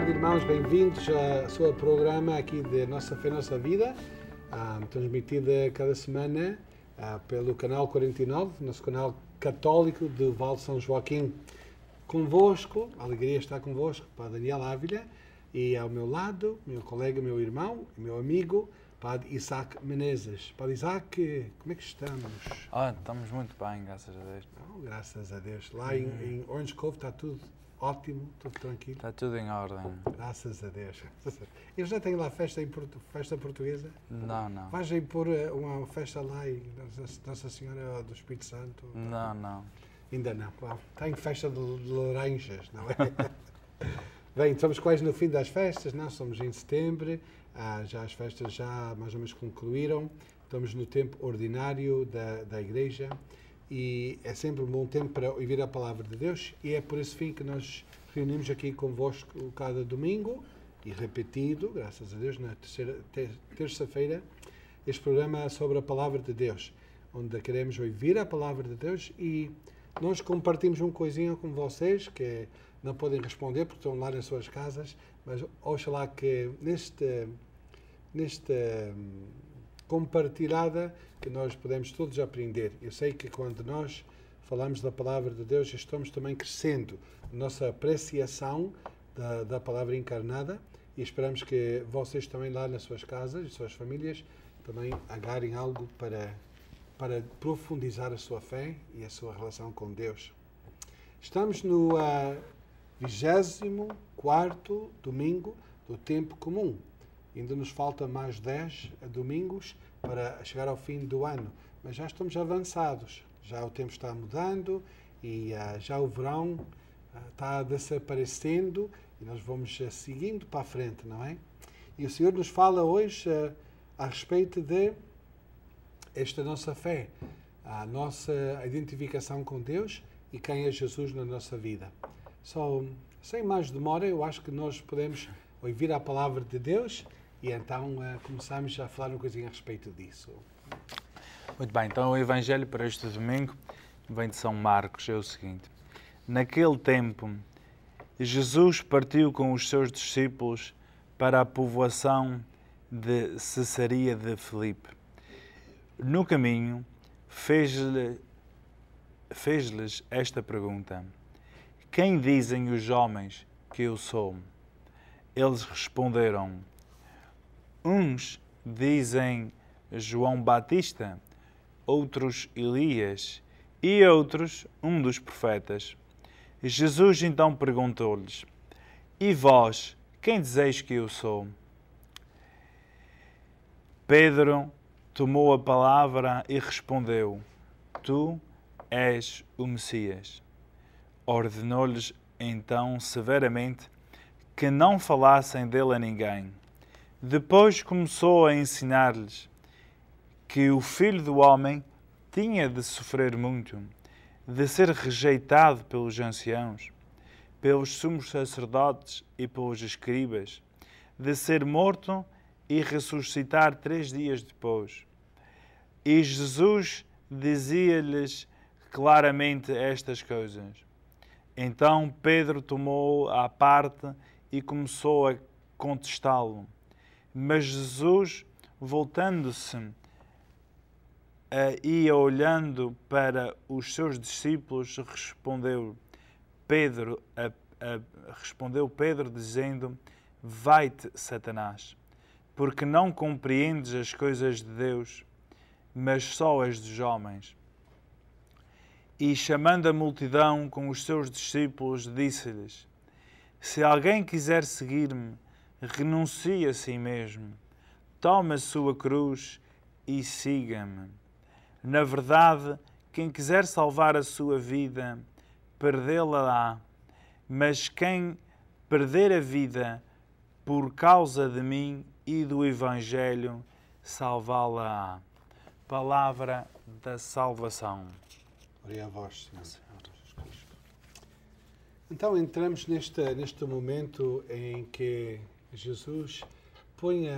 tarde, irmãos. Bem-vindos ao seu programa aqui de Nossa Fé, Nossa Vida, ah, transmitida cada semana ah, pelo canal 49, nosso canal católico do Val de São Joaquim. Convosco, alegria estar convosco, Padre Daniel Ávila, e ao meu lado, meu colega, meu irmão, meu amigo, Padre Isaac Menezes. Padre Isaac, como é que estamos? Ah, estamos muito bem, graças a Deus. Oh, graças a Deus. Lá hum. em, em Orange Cove está tudo ótimo, tudo tranquilo. Está tudo em ordem. Graças a Deus. Eles já têm lá festa, em festa portuguesa? Não, não. Vais impor eh, uma festa lá em Nossa Senhora do Espírito Santo? Não, não. Ainda não. Tem festa de laranjas, não é? Bem, estamos quase no fim das festas, não? Somos em setembro, ah, já as festas já mais ou menos concluíram. Estamos no tempo ordinário da, da Igreja e é sempre um bom tempo para ouvir a palavra de Deus e é por esse fim que nós reunimos aqui convosco cada domingo e repetido, graças a Deus, na terça-feira, este programa sobre a palavra de Deus, onde queremos ouvir a palavra de Deus e nós compartimos uma coisinha com vocês que não podem responder porque estão lá nas suas casas, mas oxalá que neste neste compartilhada que nós podemos todos aprender. Eu sei que quando nós falamos da palavra de Deus, estamos também crescendo nossa apreciação da, da palavra encarnada e esperamos que vocês também lá nas suas casas e suas famílias também agarrem algo para para profundizar a sua fé e a sua relação com Deus. Estamos no uh, ah, 24 domingo do tempo comum, Ainda nos falta mais 10 domingos para chegar ao fim do ano, mas já estamos avançados. Já o tempo está mudando e ah, já o verão ah, está desaparecendo e nós vamos ah, seguindo para a frente, não é? E o Senhor nos fala hoje a respeito de esta nossa fé, a nossa identificação com Deus e quem é Jesus na nossa vida. Só sem mais demora, eu acho que nós podemos ouvir a palavra de Deus e então uh, eh, começámos a falar uma coisinha a respeito disso. Muito bem, então o Evangelho para este domingo vem de São Marcos, é o seguinte. Naquele tempo, Jesus partiu com os seus discípulos para a povoação de Cesaria de Filipe. No caminho, fez-lhes fez esta pergunta. Quem dizem os homens que eu sou? Eles responderam: Uns dizem João Batista, outros Elias e outros um dos profetas. Jesus então perguntou-lhes: E vós, quem dizeis que eu sou? Pedro tomou a palavra e respondeu: Tu és o Messias. Ordenou-lhes então severamente que não falassem dele a ninguém. Depois começou a ensinar-lhes que o filho do homem tinha de sofrer muito, de ser rejeitado pelos anciãos, pelos sumos sacerdotes e pelos escribas, de ser morto e ressuscitar três dias depois. E Jesus dizia-lhes claramente estas coisas. Então Pedro tomou-o à parte e começou a contestá-lo. Mas Jesus, voltando-se e eh, olhando para os seus discípulos, respondeu Pedro, a, a, respondeu Pedro dizendo: Vai-te, Satanás, porque não compreendes as coisas de Deus, mas só as dos homens. E chamando a multidão com os seus discípulos, disse-lhes: Se alguém quiser seguir-me, renuncie a si mesmo, tome a sua cruz e siga-me. Na verdade, quem quiser salvar a sua vida, perdê-la-á. Mas quem perder a vida por causa de mim e do Evangelho, salvá-la-á. Palavra da salvação. Glória a vós, Senhor. Então entramos neste, neste momento em que Jesus põe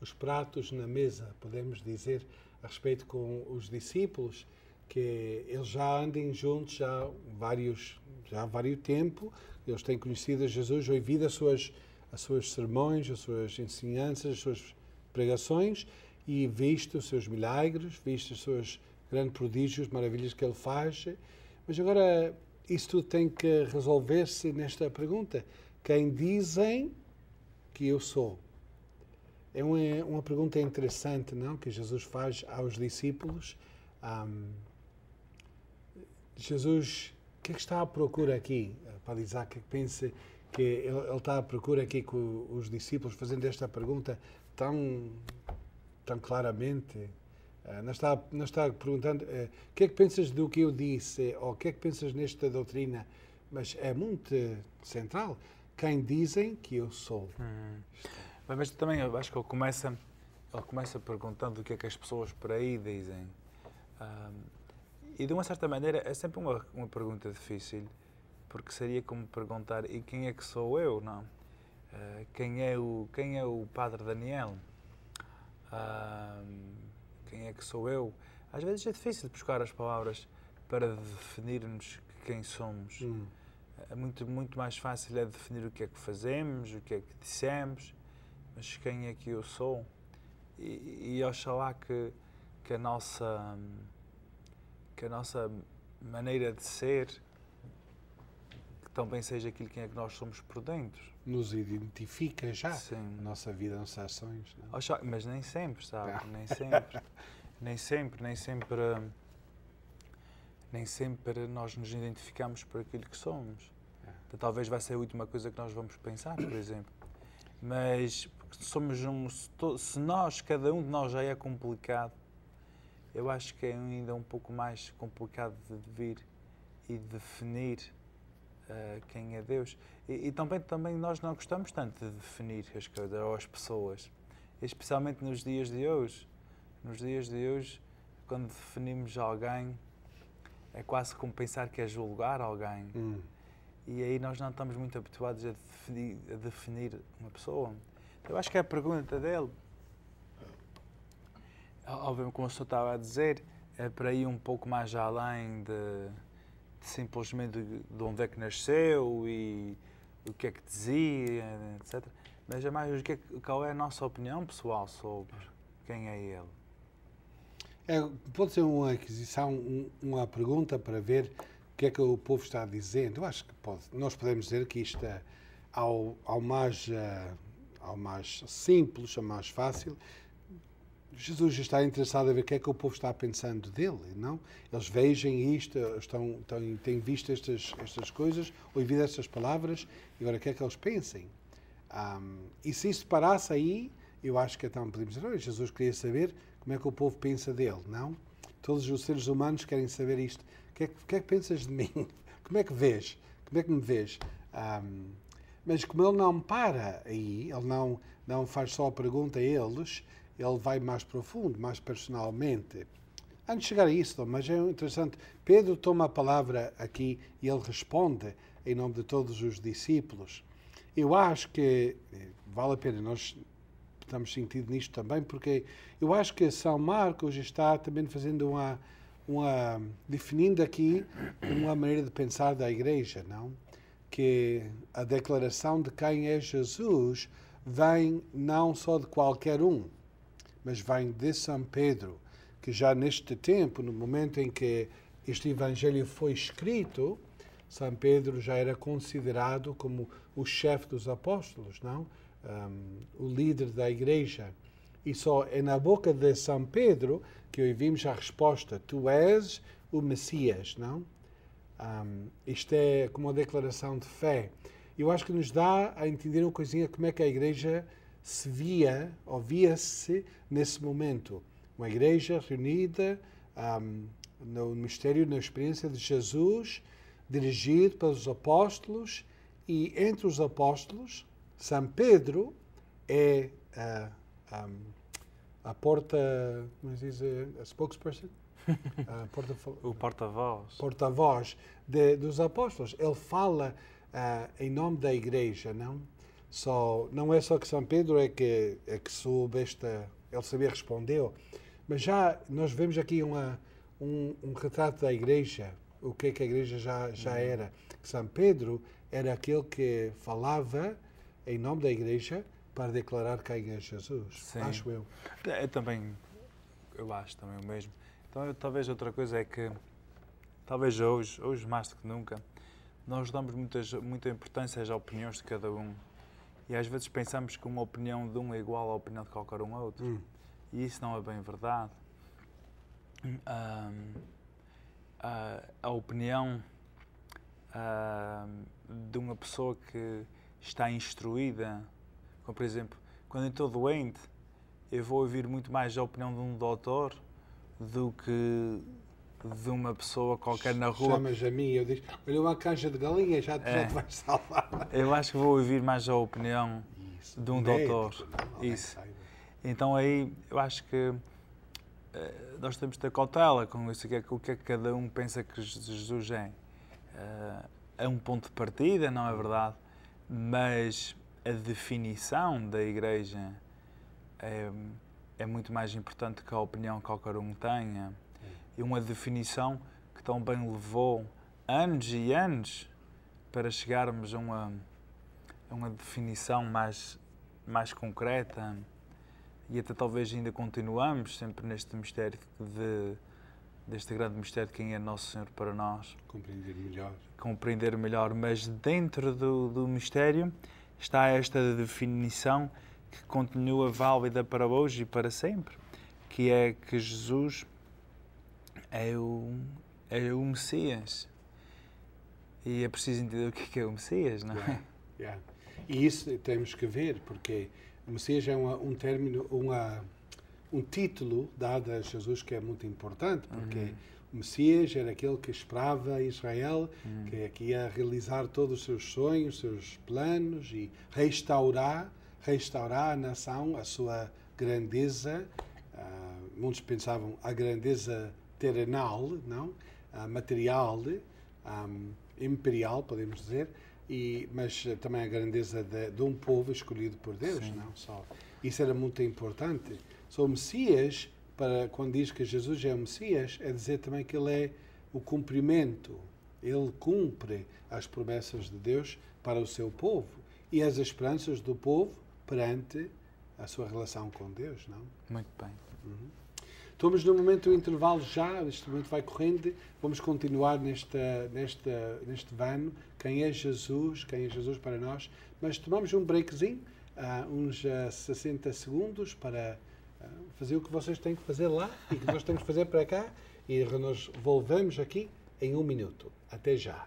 os pratos na mesa, podemos dizer, a respeito com os discípulos, que eles já andem juntos já há vários já há vários tempo, eles têm conhecido Jesus, ouvido as suas as suas sermões, as suas ensinanças, as suas pregações e visto os seus milagres, visto os seus grandes prodígios, maravilhas que ele faz. Mas agora isso tudo tem que resolver-se nesta pergunta. Quem dizem que eu sou? É uma, uma pergunta interessante, não? Que Jesus faz aos discípulos. Um, Jesus, o que, é que está à procura aqui? Eh, Para Isaac que pensa que ele, ele, está à procura aqui com os discípulos, fazendo esta pergunta tão, tão claramente. Uh, não, está, não está perguntando eh, o uh, que é que pensas do que eu disse ou o que é que pensas nesta doutrina, mas é muito central quem dizem que eu sou. Hum. Mas também eu acho que ele começa, ele começa perguntando o que é que as pessoas por aí dizem. Um, e de uma certa maneira é sempre uma, uma pergunta difícil, porque seria como perguntar: e quem é que sou eu? Não? Uh, quem, é o, quem é o Padre Daniel? Uh, quem é que sou eu? Às vezes é difícil buscar as palavras para definirmos quem somos. Hum é muito, muito mais fácil é definir o que é que fazemos, o que é que dissemos, mas quem é que eu sou. E, e oxalá que, que, a nossa, que a nossa maneira de ser que também seja aquilo quem é que nós somos por dentro. Nos identifica já Sim. nossa vida, nossas ações. Não? É? Oxalá, mas nem sempre, sabe? Não. Nem sempre. nem sempre, nem sempre. Hum, nem sempre nós nos identificamos por aquilo que somos. É. Então, talvez vai ser a última coisa que nós vamos pensar, por exemplo. Mas somos um, se nós, cada um de nós já é complicado, eu acho que é ainda um pouco mais complicado de vir e definir uh, quem é Deus. E, e, também, também nós não gostamos tanto de definir as coisas ou as pessoas, especialmente nos dias de hoje. Nos dias de hoje, quando definimos alguém, é quase como pensar que é julgar alguém. Hum. E aí nós não estamos muito habituados a definir, a definir uma pessoa. Eu acho que é a pergunta dele, obviamente, como o senhor estava a dizer, é para ir um pouco mais além de, de simplesmente de onde é que nasceu e o que é que dizia, etc. Mas é mais o é que qual é a nossa opinião pessoal sobre quem é ele. É, pode ser uma aquisição, um, uma pergunta para ver o que é que o povo está dizendo. Eu acho que pode. Nós podemos dizer que isto, é ao, ao, mais, eh, ao mais simples, ao mais fácil, Jesus está interessado a ver o que é que o povo está pensando dele, não? Eles vejam isto, estão, estão, têm visto estas, estas coisas, ouvido estas palavras, e agora o que é que eles pensem? Um, e se isso parasse aí, eu acho que então podemos dizer, Jesus queria saber como é que o povo pensa dele, não? Todos os seres humanos querem saber isto. O que é que, que, é que pensas de mim? Como é que vês? Como é que me vês? Um, mas como ele não para aí, ele não, não faz só a pergunta a eles, ele vai mais profundo, mais personalmente. Antes de chegar a isso, mas é interessante, Pedro toma a palavra aqui e ele responde em nome de todos os discípulos. Eu acho que eh, vale a pena nós estamos sentido nisto também, porque eu acho que São Marcos está também fazendo uma, uma definindo aqui uma maneira de pensar da igreja, não? Que a declaração de quem é Jesus vem não só de qualquer um, mas vem de São Pedro, que já neste tempo, no momento em que este evangelho foi escrito, São Pedro já era considerado como o chefe dos apóstolos, não? um, o líder da igreja. E só é na boca de São Pedro que ouvimos a resposta: Tu és o Messias, não? Um, isto é como uma declaração de fé. Eu acho que nos dá a entender uma coisinha como é que a igreja se via, ou via-se nesse momento. Uma igreja reunida um, no mistério, na experiência de Jesus, dirigido pelos apóstolos, e entre os apóstolos, são Pedro é a, ah, a, ah, a porta, como é se diz, eh, a spokesperson? A ah, porta o porta-voz. Porta-voz dos apóstolos. Ele fala em nome da igreja, não? Só, não é só que São Pedro é que, é que soube esta... Ele sabia, respondeu. Mas já nós vemos aqui uma, um, um retrato da igreja, o que é que a igreja já, já hum. era. São Pedro era aquele que falava em nome da Igreja para declarar que igreja é Jesus. Sim. Acho eu. Eu é, é também, eu acho também o mesmo. Então, talvez outra coisa é que, talvez hoje, hoje mais do que nunca, nós damos muitas, muita importância às opiniões de cada um. E às vezes pensamos que uma opinião de um é igual à opinião de qualquer um outro. Hum. E isso não é bem verdade. Um, a, a opinião um, de uma pessoa que está instruída. Como, por exemplo, quando eu estou doente, eu vou ouvir muito mais a opinião de um doutor do que de uma pessoa qualquer na rua. Chamas a mim, eu digo, olha uma caixa de galinha, já, é. já te é. vais salvar. Eu acho que vou ouvir mais a opinião Isso. de um Médico, doutor. Não, é Isso. Então aí eu acho que eh, nós temos de ter cautela com isso, o que é que é cada um pensa que Jesus é. Eh, é um ponto de partida, não é verdade? mas a definição da Igreja é, é muito mais importante que a opinião que qualquer um tenha. E uma definição que tão bem levou anos e anos para chegarmos a uma, a uma definição mais, mais concreta e até talvez ainda continuamos sempre neste mistério de deste grande mistério de quem é Nosso Senhor para nós. Compreender melhor. Compreender melhor, mas dentro do, do mistério está esta definição que continua válida para hoje e para sempre, que é que Jesus é o, é o Messias. E é preciso entender o que é, é o Messias, não é? Yeah, yeah. E isso temos que ver, porque o Messias é uma, um término, uma um título dado a Jesus que é muito importante, porque uhum. o Messias era aquele que esperava Israel, uhum. que, é que ia realizar todos os seus sonhos, seus planos e restaurar, restaurar a nação, a sua grandeza. Uh, muitos pensavam a grandeza terrenal, não? Uh, material, um, ah, imperial, podemos dizer, e, mas também a grandeza de, de um povo escolhido por Deus, Sim. não só. Isso era muito importante. Só o Messias, para, quando diz que Jesus é o Messias, é dizer também que ele é o cumprimento. Ele cumpre as promessas de Deus para o seu povo e as esperanças do povo perante a sua relação com Deus, não? Muito bem. Uhum. Estamos no momento do intervalo já, este momento vai correndo, vamos continuar nesta, neste neste vano, quem é Jesus, quem é Jesus para nós, mas tomamos um breakzinho, uh, uns uh, ah, 60 segundos para fazer o que vocês têm que fazer lá e que nós temos que fazer para cá e nós volvemos aqui em um minuto. Até já.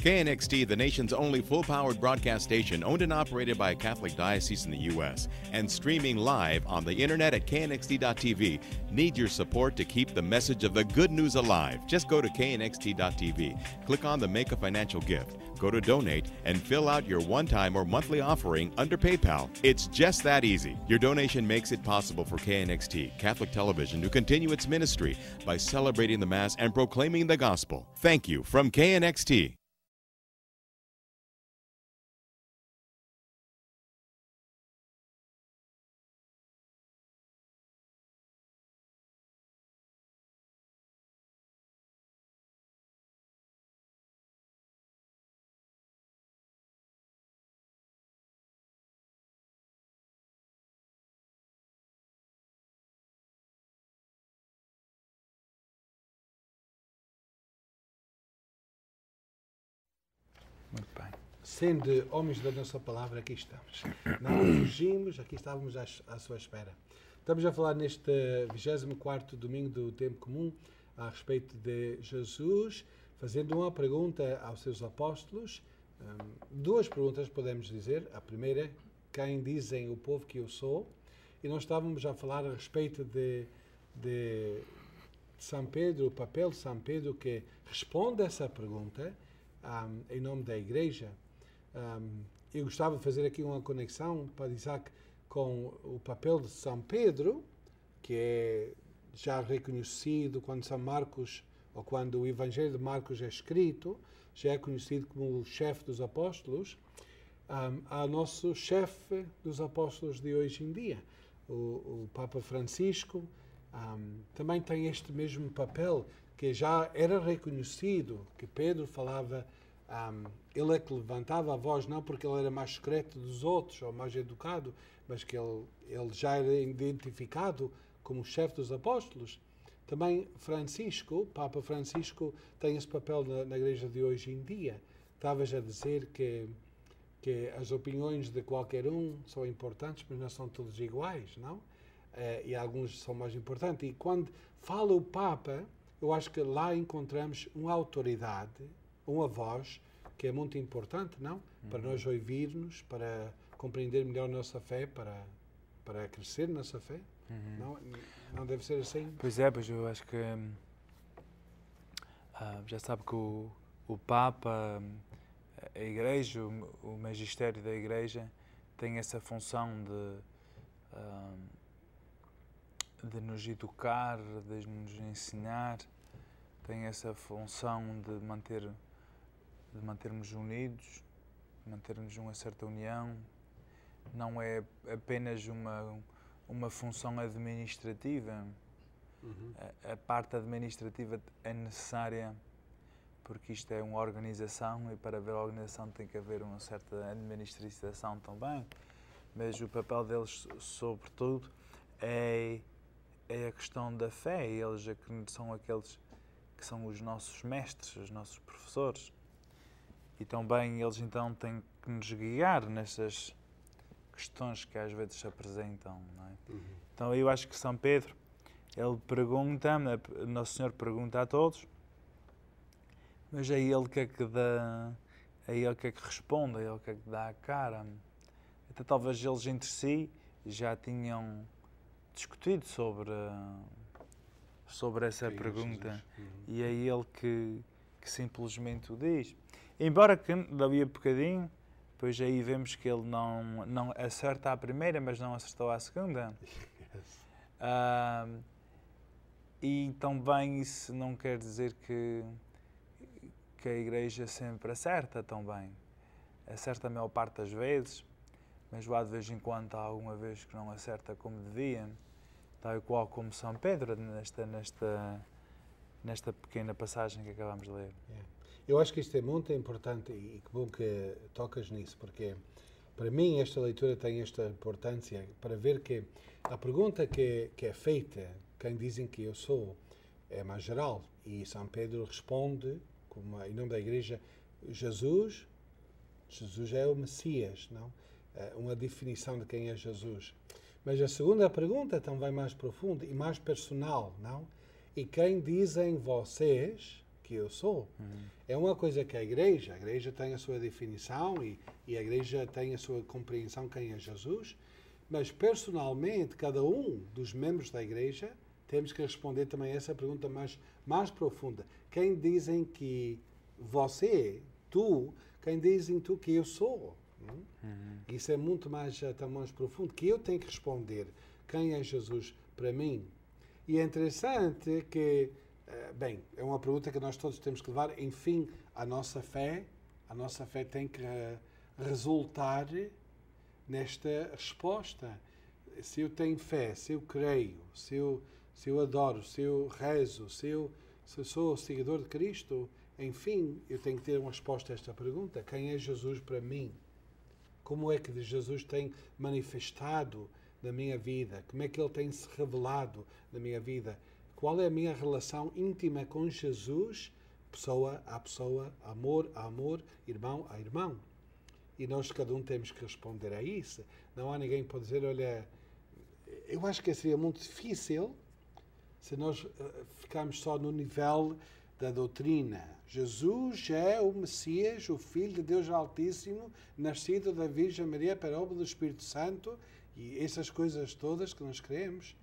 KNXT, the nation's only full powered broadcast station, owned and operated by a Catholic diocese in the U.S., and streaming live on the internet at knxt.tv, need your support to keep the message of the good news alive. Just go to knxt.tv, click on the Make a Financial Gift, go to Donate, and fill out your one time or monthly offering under PayPal. It's just that easy. Your donation makes it possible for KNXT, Catholic Television, to continue its ministry by celebrating the Mass and proclaiming the gospel. Thank you from KNXT. Sendo homens da nossa palavra, aqui estamos. Não fugimos, aqui estávamos à, à sua espera. Estamos a falar neste 24 domingo do tempo comum a respeito de Jesus, fazendo uma pergunta aos seus apóstolos. Um, duas perguntas podemos dizer. A primeira, quem dizem o povo que eu sou? E nós estávamos a falar a respeito de, de São Pedro, o papel de São Pedro que responde essa pergunta um, em nome da igreja. Um, eu gostava de fazer aqui uma conexão para Isaac com o papel de São Pedro, que é já reconhecido quando São Marcos, ou quando o Evangelho de Marcos é escrito, já é conhecido como o chefe dos apóstolos, um, ao nosso chefe dos apóstolos de hoje em dia. O, o Papa Francisco um, também tem este mesmo papel, que já era reconhecido, que Pedro falava um, ele é que levantava a voz, não porque ele era mais secreto dos outros ou mais educado, mas que ele, ele já era identificado como chefe dos apóstolos. Também Francisco, Papa Francisco, tem esse papel na, na igreja de hoje em dia. Estavas a dizer que, que as opiniões de qualquer um são importantes, mas não são todos iguais, não? Uh, e alguns são mais importantes. E quando fala o Papa, eu acho que lá encontramos uma autoridade uma voz que é muito importante, não? Para uhum. nós ouvirmos, para compreender melhor a nossa fé, para, para crescer nossa fé. Uhum. Não, não deve ser assim? Pois é, pois eu acho que. Hum, ah, já sabe que o, o Papa, hum, a Igreja, o, o magistério da Igreja tem essa função de. Hum, de nos educar, de nos ensinar, tem essa função de manter de mantermos unidos, mantermos uma certa união. Não é apenas uma, uma função administrativa. Uhum. A, a, parte administrativa é necessária porque isto é uma organização e para haver organização tem que haver uma certa administração também. Mas o papel deles, sobretudo, é, é a questão da fé. Eles é são aqueles que são os nossos mestres, os nossos professores. E também eles então têm que nos guiar nessas questões que às vezes se apresentam. É? Uhum. Então eu acho que São Pedro, ele pergunta, Nosso Senhor pergunta a todos, mas é ele que é que dá, é ele que é que responde, é ele que é que dá a cara. Até talvez eles entre si já tinham discutido sobre, sobre essa Sim, pergunta. Uhum. E é ele que, que simplesmente o diz. Embora que dali a bocadinho, pois aí vemos que ele não, não acerta a primeira, mas não acertou a segunda. Yes. Ah, e também então isso não quer dizer que, que a igreja sempre acerta bem. Acerta a maior parte das vezes, mas lá de vez em quando há alguma vez que não acerta como devia, tal e qual como São Pedro nesta, nesta, nesta pequena passagem que acabamos de ler. Yeah. Eu acho que isto é muito importante e que bom que tocas nisso, porque para mim esta leitura tem esta importância para ver que a pergunta que, que é feita, quem dizem que eu sou, é mais geral. E São Pedro responde, como em nome da Igreja, Jesus, Jesus é o Messias, não? É uma definição de quem é Jesus. Mas a segunda pergunta também vai mais profunda e mais personal, não? E quem dizem vocês que eu sou. Uhum. É uma coisa que a igreja, a igreja tem a sua definição e, e a igreja tem a sua compreensão quem é Jesus, mas personalmente, cada um dos membros da igreja temos que responder também essa pergunta mais, mais profunda. Quem dizem que você, tu, quem dizem tu que eu sou? Hum? Uhum. Isso é muito mais, até eh, mais profundo, que eu tenho que responder quem é Jesus para mim. E é interessante que eh, bem, é uma pergunta que nós todos temos que levar, enfim, à nossa fé, a nossa fé tem que eh, resultar nesta resposta. Se eu tenho fé, se eu creio, se eu, se eu adoro, se eu rezo, se eu, se eu sou seguidor de Cristo, enfim, eu tenho que ter uma resposta a esta pergunta: quem é Jesus para mim? Como é que Jesus tem manifestado na minha vida? Como é que ele tem se revelado na minha vida? Qual é a minha relação íntima com Jesus, pessoa a pessoa, amor a amor, irmão a irmão? E nós, cada um, temos que responder a isso. Não há ninguém que pode dizer, olha, eu acho que seria muito difícil se nós eh, ficarmos só no nível da doutrina. Jesus é o Messias, o Filho de Deus Altíssimo, nascido da Virgem Maria para obra do Espírito Santo e essas coisas todas que nós cremos.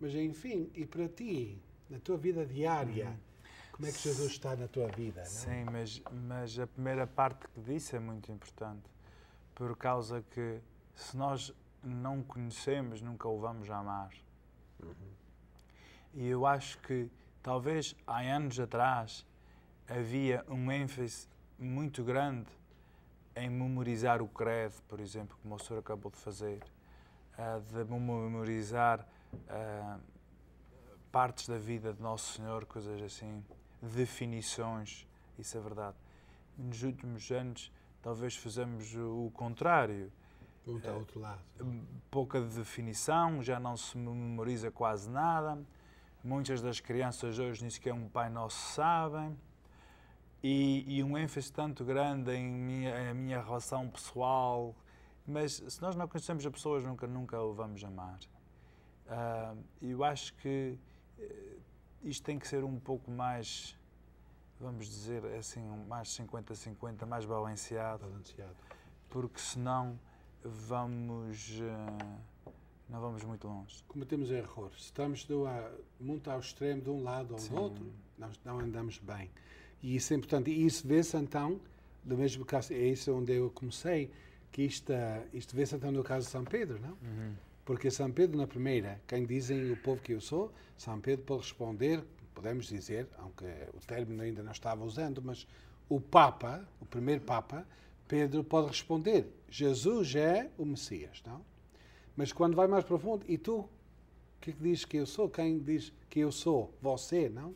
Mas enfim, e para ti, na tua vida diária, uhum. como é que Jesus está na tua vida? É? Sim, mas, mas a primeira parte que disse é muito importante, por causa que se nós não conhecemos, nunca o vamos amar. Uhum. E eu acho que talvez há anos atrás havia um ênfase muito grande em memorizar o credo, por exemplo, como o senhor acabou de fazer, eh, de memorizar uh, partes da vida de Nosso Senhor, coisas assim, definições, isso é verdade. Nos últimos anos, talvez fizemos o contrário. Ah, outro lado. Hum, pouca definição, já não se memoriza quase nada. Muitas das crianças hoje nem sequer um pai nosso sabem. E, e, um ênfase tanto grande em minha, em minha relação pessoal. Mas se nós não conhecemos as pessoas, nunca, nunca o vamos amar. Uh, eu acho que eh, isto tem que ser um pouco mais, vamos dizer assim, mais 50-50, mais balanceado. Balanceado. Porque senão vamos. Uh, não vamos muito longe. Cometemos erros. Estamos do, a, muito ao extremo de um lado ou do outro, não, não andamos bem. E isso é importante. E isso vê-se então, do mesmo caso, é isso onde eu comecei, que isto, isto vê-se então no caso de São Pedro, não? Uhum porque São Pedro, na primeira, quem dizem o povo que eu sou, São Pedro pode responder, podemos dizer, aunque o término ainda não estava usando, mas o Papa, o primeiro Papa, Pedro pode responder: Jesus é o Messias, não? Mas quando vai mais profundo, e tu, o que, é que diz que eu sou? Quem diz que eu sou? Você, não?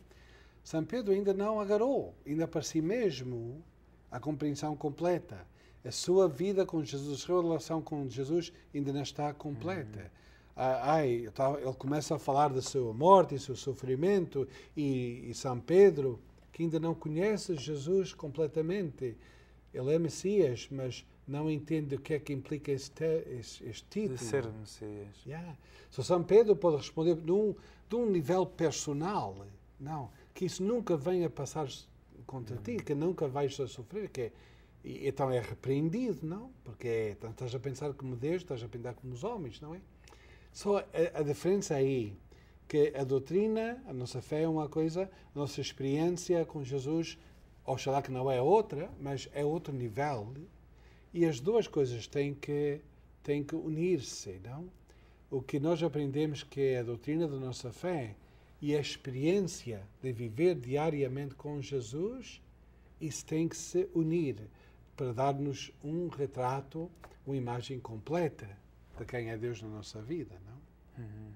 São Pedro ainda não agarrou, ainda para si mesmo, a compreensão completa. A sua vida com Jesus, a sua relação com Jesus ainda não está completa. Uhum. Ah, ai, ele começa a falar da sua morte e seu sofrimento e, e São Pedro, que ainda não conhece Jesus completamente. Ele é Messias, mas não entende o que é que implica te, este título. De ser Messias. Yeah. Só São Pedro pode responder de um, de um nível personal. Não, que isso nunca venha a passar contra uhum. ti, que nunca vais a sofrer, que é e, então é repreendido, não? Porque é, então, estás a pensar como Deus, estás a pensar como os homens, não é? Só a, a diferença aí que a doutrina, a nossa fé é uma coisa, a nossa experiência com Jesus, oxalá que não é outra, mas é outro nível. E as duas coisas têm que, têm que unir-se, não? O que nós aprendemos que é a doutrina da nossa fé e a experiência de viver diariamente com Jesus, isso tem que se unir para dar-nos um retrato, uma imagem completa de quem é Deus na nossa vida, não? Uhum.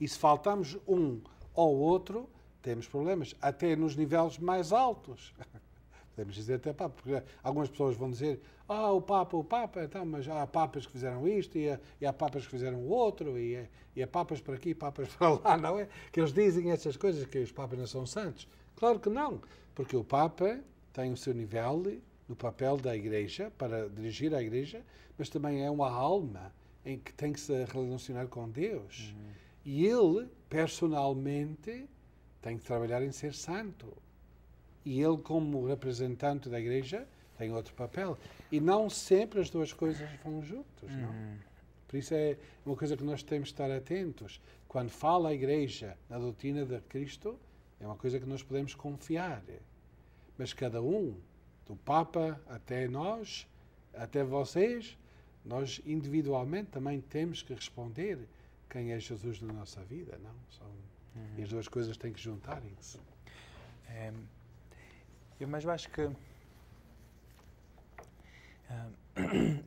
E se faltamos um ou outro, temos problemas, até nos níveis mais altos. Podemos dizer até Papa, porque algumas pessoas vão dizer, ah, o Papa, o Papa, então, mas há Papas que fizeram isto, e há, e há Papas que fizeram o outro, e há, é, e há Papas para aqui, e Papas para lá, não é? Que eles dizem essas coisas, que os Papas não são santos. Claro que não, porque o Papa tem o seu nível no papel da igreja, para dirigir a igreja, mas também é uma alma em que tem que se relacionar com Deus. Uhum. E ele, personalmente, tem que trabalhar em ser santo. E ele, como representante da igreja, tem outro papel. E não sempre as duas coisas vão juntos, uhum. não? Por isso é uma coisa que nós temos de estar atentos. Quando fala a igreja na doutrina de Cristo, é uma coisa que nós podemos confiar. Mas cada um do Papa até nós, até vocês, nós individualmente também temos que responder quem é Jesus na nossa vida, não? São, uhum. as duas coisas têm que juntarem-se. É, eu, mas eu acho que.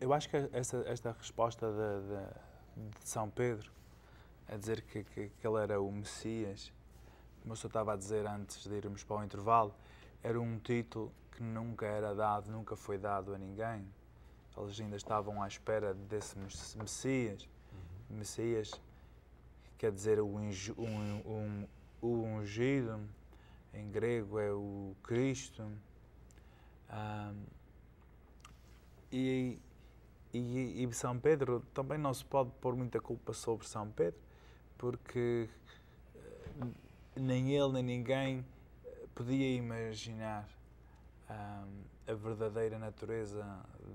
Eu acho que essa, esta resposta de, de, de, São Pedro a dizer que, que, que ele era o Messias, como eu estava a dizer antes de irmos para o intervalo, era um título que nunca era dado, nunca foi dado a ninguém. Eles ainda estavam à espera desse Messias. Uhum. Messias quer dizer o, um, um, ungido, em grego é o Cristo. e, e, e São Pedro também não se pode pôr muita culpa sobre São Pedro, porque eh, nem ele nem ninguém eh, podia imaginar a verdadeira natureza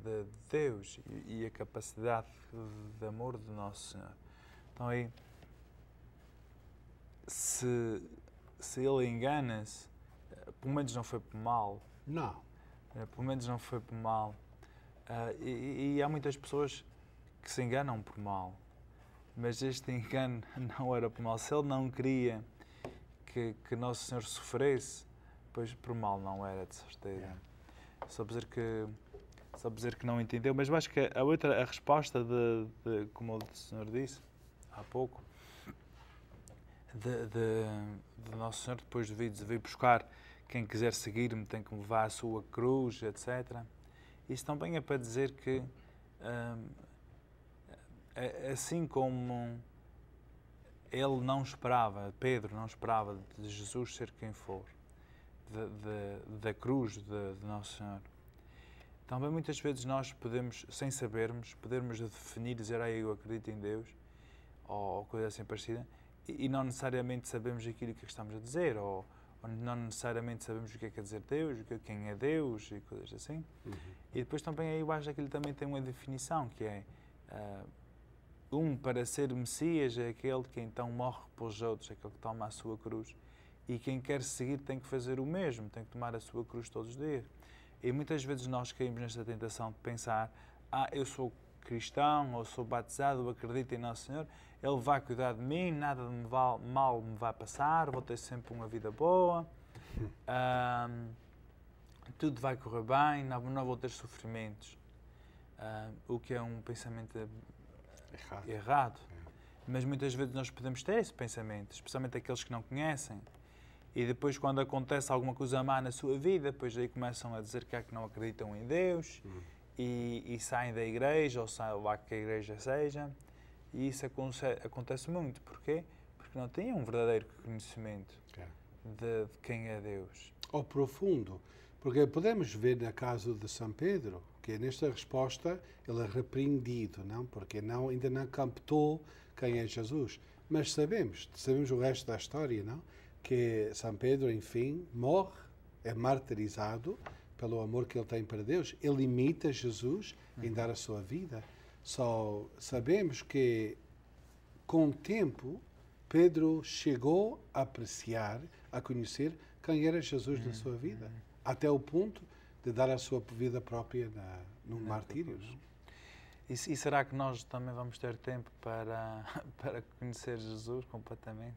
de Deus e, e a capacidade de amor de Nosso Senhor. Então aí, se, se ele engana-se, eh, pelo menos não foi por mal. Não. Eh, pelo menos não foi por mal. Uh, e, e, há muitas pessoas que se enganam por mal. Mas este engano não era por mal. Se ele não queria que, que Nosso Senhor sofresse, Pois por mal não era, de certeza. Yeah. Só dizer que só dizer que não entendeu, mas eu acho que a outra a resposta de, de como o senhor disse há pouco de, de, de Nosso Senhor depois de vir, de vir buscar quem quiser seguir-me tem que me levar a sua cruz, etc. Isso também é para dizer que hum, assim como ele não esperava, Pedro não esperava de Jesus ser quem for, da, da, da cruz de, de Nosso Senhor, também muitas vezes nós podemos, sem sabermos, podermos definir, dizer, ah, eu acredito em Deus, ou, coisa assim parecida, e, e não necessariamente sabemos aquilo que estamos a dizer, ou, ou, não necessariamente sabemos o que é que é dizer Deus, é, quem é Deus, e coisas assim. Uhum. E depois também aí eu acho que ele também tem uma definição, que é, uh, um, para ser Messias é aquele que então morre pelos outros, aquele que toma a sua cruz. E quem quer seguir tem que fazer o mesmo, tem que tomar a sua cruz todos os dias. E muitas vezes nós caímos nesta tentação de pensar: ah, eu sou cristão, ou sou batizado, ou acredito em Nosso Senhor, Ele vai cuidar de mim, nada de mal me vai passar, vou ter sempre uma vida boa, tudo vai correr bem, não, não vou ter sofrimentos. o que é um pensamento errado. errado. É. Mas muitas vezes nós podemos ter esse pensamento, especialmente aqueles que não conhecem e depois quando acontece alguma coisa má na sua vida, depois aí começam a dizer que é que não acreditam em Deus uhum. e, e, saem da igreja, ou saem lá que a igreja seja. E isso acontece muito. Porquê? Porque não têm um verdadeiro conhecimento é. de, de, quem é Deus. Ou profundo. Porque podemos ver na caso de São Pedro, que nesta resposta ele é repreendido, não? Porque não, ainda não captou quem é Jesus. Mas sabemos, sabemos o resto da história, não? que São Pedro, enfim, morre, é martirizado pelo amor que ele tem para Deus. Ele imita Jesus em uhum. dar a sua vida. Só sabemos que, com o tempo, Pedro chegou a apreciar, a conhecer quem era Jesus na sua uhum, vida, uhum. até o ponto de dar a sua vida própria na, no martírio. E, e será que nós também vamos ter tempo para, para conhecer Jesus completamente?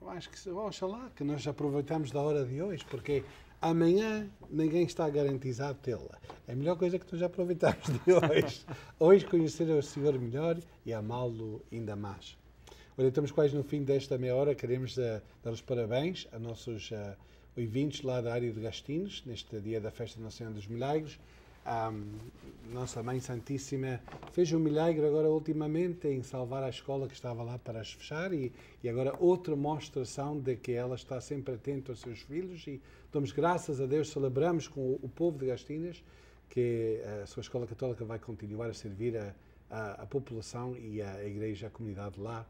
Eu acho que, oxalá, que nós aproveitamos da hora de hoje, porque amanhã ninguém está garantizado tê-la. É a melhor coisa que nós aproveitamos de hoje. hoje conhecer o Senhor melhor e amá-lo ainda mais. Olha, estamos quase no fim desta meia hora. Queremos uh, dar os parabéns a nossos uh, eh, ouvintes lá da área de Gastinos, neste dia da Festa Nacional dos Milagres a Nossa Mãe Santíssima fez um milagre agora ultimamente em salvar a escola que estava lá para as fechar e, e agora outra mostração de que ela está sempre atenta aos seus filhos e damos graças a Deus, celebramos com o, o povo de Gastinas que eh, a sua escola católica vai continuar a servir a, a, a população e a igreja, a comunidade lá.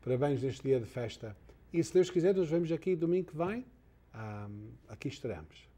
Parabéns neste dia de festa. E se Deus quiser, nos vemos aqui domingo que vem. Um, aqui estaremos.